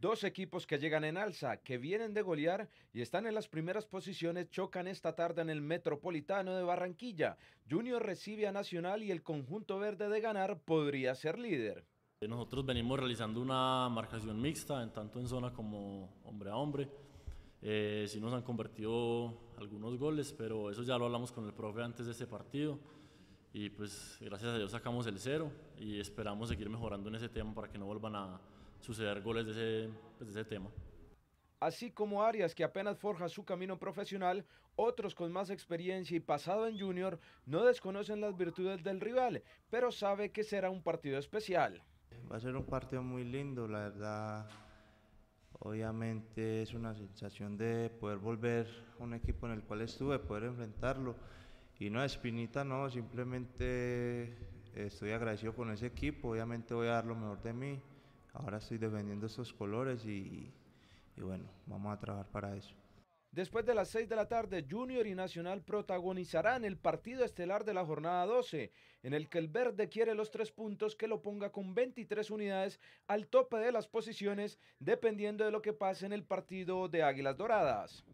Dos equipos que llegan en alza, que vienen de golear y están en las primeras posiciones, chocan esta tarde en el Metropolitano de Barranquilla. Junior recibe a Nacional y el conjunto verde de ganar podría ser líder. Nosotros venimos realizando una marcación mixta, en tanto en zona como hombre a hombre. Eh, sí nos han convertido algunos goles, pero eso ya lo hablamos con el profe antes de este partido. Y pues gracias a Dios sacamos el cero y esperamos seguir mejorando en ese tema para que no vuelvan a, suceder goles pues, de ese, tema. Así como Arias, que apenas forja su camino profesional, otros con más experiencia y pasado en junior no desconocen las virtudes del rival, pero sabe que será un partido especial. Va a ser un partido muy lindo, la verdad. Obviamente es una sensación de poder volver a un equipo en el cual estuve, poder enfrentarlo. Y no, espinita no, simplemente estoy agradecido con ese equipo, obviamente voy a dar lo mejor de mí ahora estoy defendiendo esos colores y, y bueno, vamos a trabajar para eso. Después de las 6 de la tarde, Junior y Nacional protagonizarán el partido estelar de la jornada 12, en el que el verde quiere los tres puntos que lo ponga con 23 unidades al tope de las posiciones, dependiendo de lo que pase en el partido de Águilas Doradas.